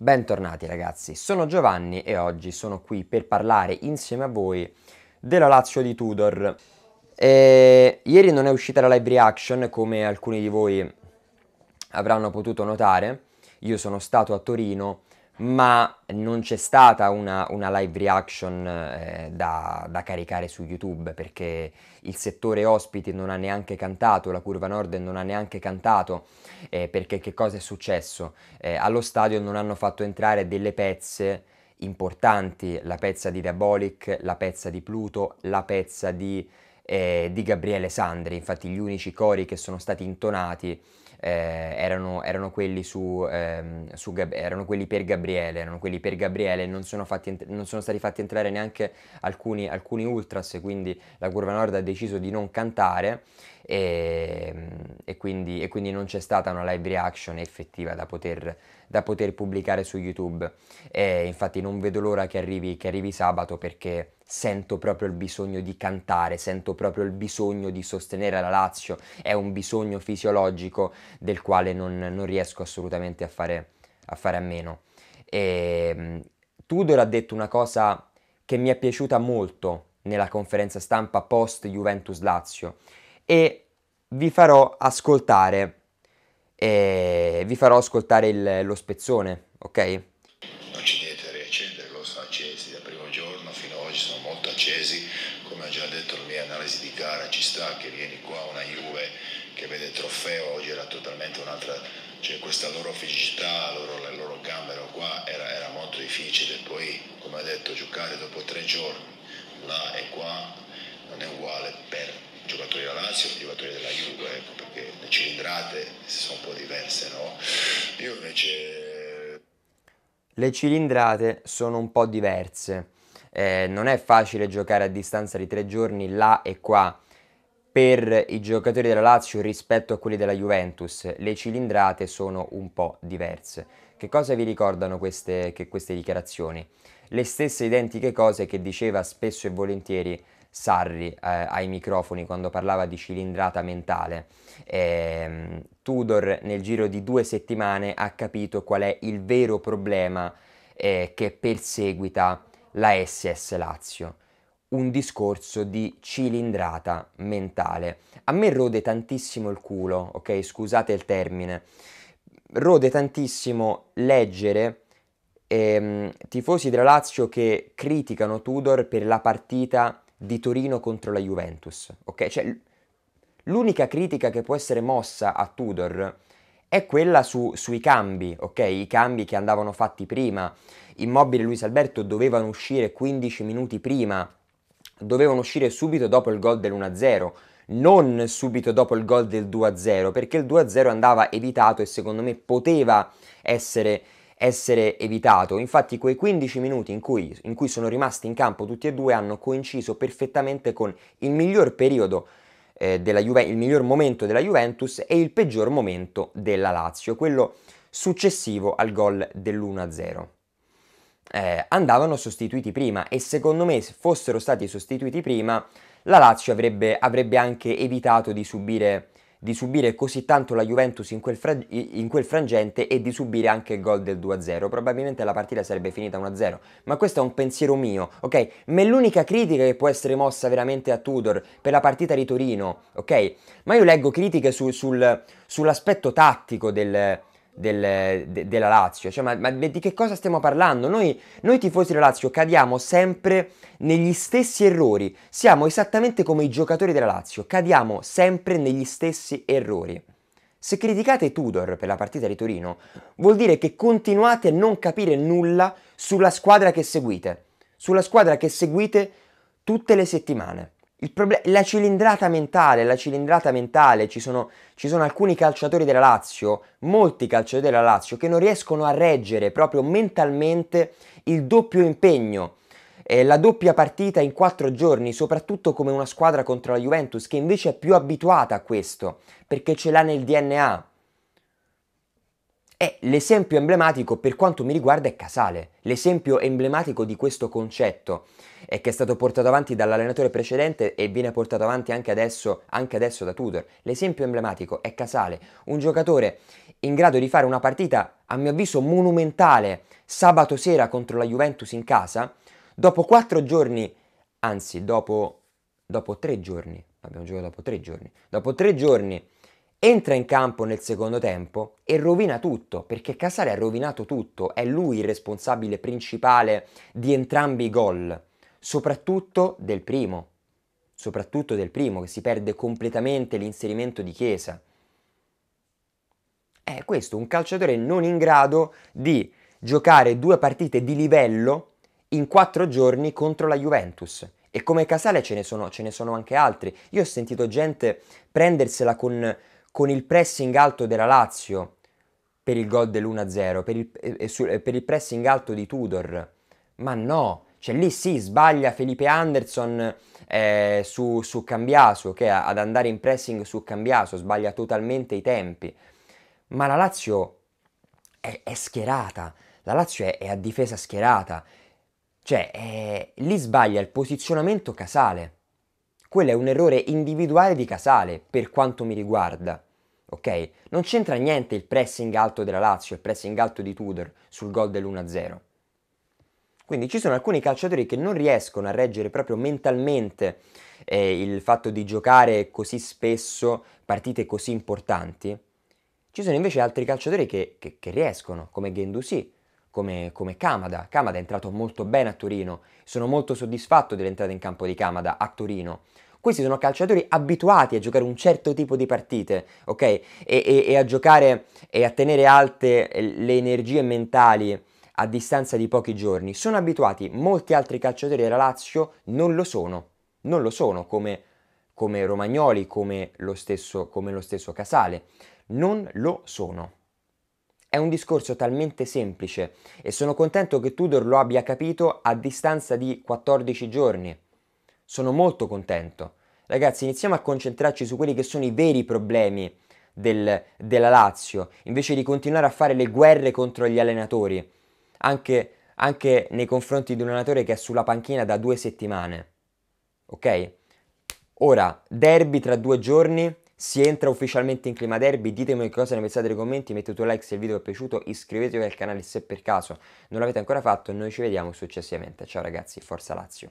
Bentornati ragazzi, sono Giovanni e oggi sono qui per parlare insieme a voi della Lazio di Tudor. E... Ieri non è uscita la live reaction come alcuni di voi avranno potuto notare, io sono stato a Torino ma non c'è stata una, una live reaction eh, da, da, caricare su YouTube perché il settore ospiti non ha neanche cantato, la curva nord non ha neanche cantato eh, perché che cosa è successo? Eh, allo stadio non hanno fatto entrare delle pezze importanti, la pezza di Diabolic, la pezza di Pluto, la pezza di, eh, di Gabriele Sandri, infatti gli unici cori che sono stati intonati eh, erano, erano, quelli su, ehm, su Gab- erano quelli per Gabriele, erano quelli per Gabriele, non sono, ent- non sono stati fatti entrare neanche alcuni, alcuni ultras, quindi la Curva Nord ha deciso di non cantare e, ehm, e, quindi, e quindi, non c'è stata una live reaction effettiva da poter, da poter pubblicare su YouTube. E infatti non vedo l'ora che arrivi, che arrivi sabato perché sento proprio il bisogno di cantare, sento proprio il bisogno di sostenere la Lazio, è un bisogno fisiologico del quale non, non riesco assolutamente a fare a, fare a meno. E, ehm, Tudor ha detto una cosa che mi è piaciuta molto nella conferenza stampa post Juventus Lazio e vi farò ascoltare, eh, vi farò ascoltare il, lo spezzone, ok? Non ci diete a riaccendere, lo sono accesi dal primo giorno fino ad oggi, sono molto accesi, come ha già detto la mia analisi di gara, ci sta che vieni qua una Juve che vede il trofeo, oggi era totalmente un'altra, cioè questa loro fisicità, loro, la loro gambero qua era, era molto difficile, poi come ha detto giocare dopo tre giorni là e qua non è uguale per giocatori Lazio, un giocatore della Juve, ecco, perché le cilindrate sono un po' diverse, no? Io invece... Le cilindrate sono un po' diverse. Eh, non è facile giocare a distanza di tre giorni là e qua per i giocatori della Lazio rispetto a quelli della Juventus. Le cilindrate sono un po' diverse. Che cosa vi ricordano queste, queste dichiarazioni? Le stesse identiche cose che diceva spesso e volentieri Sarri eh, ai microfoni quando parlava di cilindrata mentale. Eh, Tudor nel giro di due settimane ha capito qual è il vero problema eh, che perseguita la SS Lazio. Un discorso di cilindrata mentale. A me rode tantissimo il culo, ok? Scusate il termine. Rode tantissimo leggere ehm, tifosi della Lazio che criticano Tudor per la partita di Torino contro la Juventus, ok? Cioè, l'unica critica che può essere mossa a Tudor è quella su, sui cambi, ok? I cambi che andavano fatti prima. Immobile e Luis Alberto dovevano uscire 15 minuti prima, dovevano uscire subito dopo il gol dell'1-0, non subito dopo il gol del 2-0, perché il 2-0 andava evitato e secondo me poteva essere essere evitato. Infatti quei 15 minuti in cui, in cui sono rimasti in campo tutti e due hanno coinciso perfettamente con il miglior periodo eh, della Juve, il miglior momento della Juventus e il peggior momento della Lazio, quello successivo al gol dell'1-0. Eh, andavano sostituiti prima e secondo me se fossero stati sostituiti prima la Lazio avrebbe, avrebbe anche evitato di subire di subire così tanto la Juventus in quel, fra- in quel, frangente e di subire anche il gol del 2-0. Probabilmente la partita sarebbe finita 1-0, ma questo è un pensiero mio, ok? Ma è l'unica critica che può essere mossa veramente a Tudor per la partita di Torino, ok? Ma io leggo critiche su, sul, sull'aspetto tattico del, del, de, della Lazio. Cioè, ma, ma, di che cosa stiamo parlando? Noi, noi tifosi della Lazio cadiamo sempre negli stessi errori. Siamo esattamente come i giocatori della Lazio, cadiamo sempre negli stessi errori. Se criticate Tudor per la partita di Torino, vuol dire che continuate a non capire nulla sulla squadra che seguite, sulla squadra che seguite tutte le settimane. Proble- la cilindrata mentale, la cilindrata mentale, ci sono, ci sono, alcuni calciatori della Lazio, molti calciatori della Lazio, che non riescono a reggere proprio mentalmente il doppio impegno, eh, la doppia partita in quattro giorni, soprattutto come una squadra contro la Juventus, che invece è più abituata a questo, perché ce l'ha nel DNA. E l'esempio emblematico per quanto mi riguarda è Casale. L'esempio emblematico di questo concetto e che è stato portato avanti dall'allenatore precedente e viene portato avanti anche adesso, anche adesso da Tudor. L'esempio emblematico è Casale, un giocatore in grado di fare una partita, a mio avviso, monumentale sabato sera contro la Juventus in casa, dopo quattro giorni, anzi dopo, dopo tre giorni, abbiamo giocato dopo tre giorni, dopo tre giorni Entra in campo nel secondo tempo e rovina tutto, perché Casale ha rovinato tutto, è lui il responsabile principale di entrambi i gol, soprattutto del primo, soprattutto del primo che si perde completamente l'inserimento di Chiesa. È questo, un calciatore non in grado di giocare due partite di livello in quattro giorni contro la Juventus. E come Casale ce ne sono, ce ne sono anche altri. Io ho sentito gente prendersela con con il pressing alto della Lazio per il gol dell'1-0, per il, eh, eh, eh, per il pressing alto di Tudor. Ma no, cioè lì sì, sbaglia Felipe Anderson eh, su, su Cambiaso, che okay? ad andare in pressing su Cambiaso, sbaglia totalmente i tempi. Ma la Lazio è, è schierata, la Lazio è, è, a difesa schierata. Cioè, è, lì sbaglia il posizionamento Casale. Quello è un errore individuale di Casale, per quanto mi riguarda ok? Non c'entra niente il pressing alto della Lazio, il pressing alto di Tudor sul gol dell'1-0. Quindi ci sono alcuni calciatori che non riescono a reggere proprio mentalmente eh, il fatto di giocare così spesso partite così importanti. Ci sono invece altri calciatori che, che, che riescono, come Gendusi, come, come Kamada. Kamada è entrato molto bene a Torino, sono molto soddisfatto dell'entrata in campo di Kamada a Torino. Questi sono calciatori abituati a giocare un certo tipo di partite, ok? E, e, e a giocare e a tenere alte eh, le energie mentali a distanza di pochi giorni. Sono abituati, molti altri calciatori della Lazio non lo sono, non lo sono come, come Romagnoli, come lo, stesso, come lo stesso Casale, non lo sono. È un discorso talmente semplice e sono contento che Tudor lo abbia capito a distanza di 14 giorni. Sono molto contento. Ragazzi, iniziamo a concentrarci su quelli che sono i veri problemi del, della Lazio, invece di continuare a fare le guerre contro gli allenatori, anche, anche nei confronti di un allenatore che è sulla panchina da due settimane. Ok? Ora, derby tra due giorni, si entra ufficialmente in clima derby, ditemi cosa ne pensate nei commenti, mettete un like se il video vi è piaciuto, iscrivetevi al canale se per caso non l'avete ancora fatto, noi ci vediamo successivamente, ciao ragazzi, forza Lazio!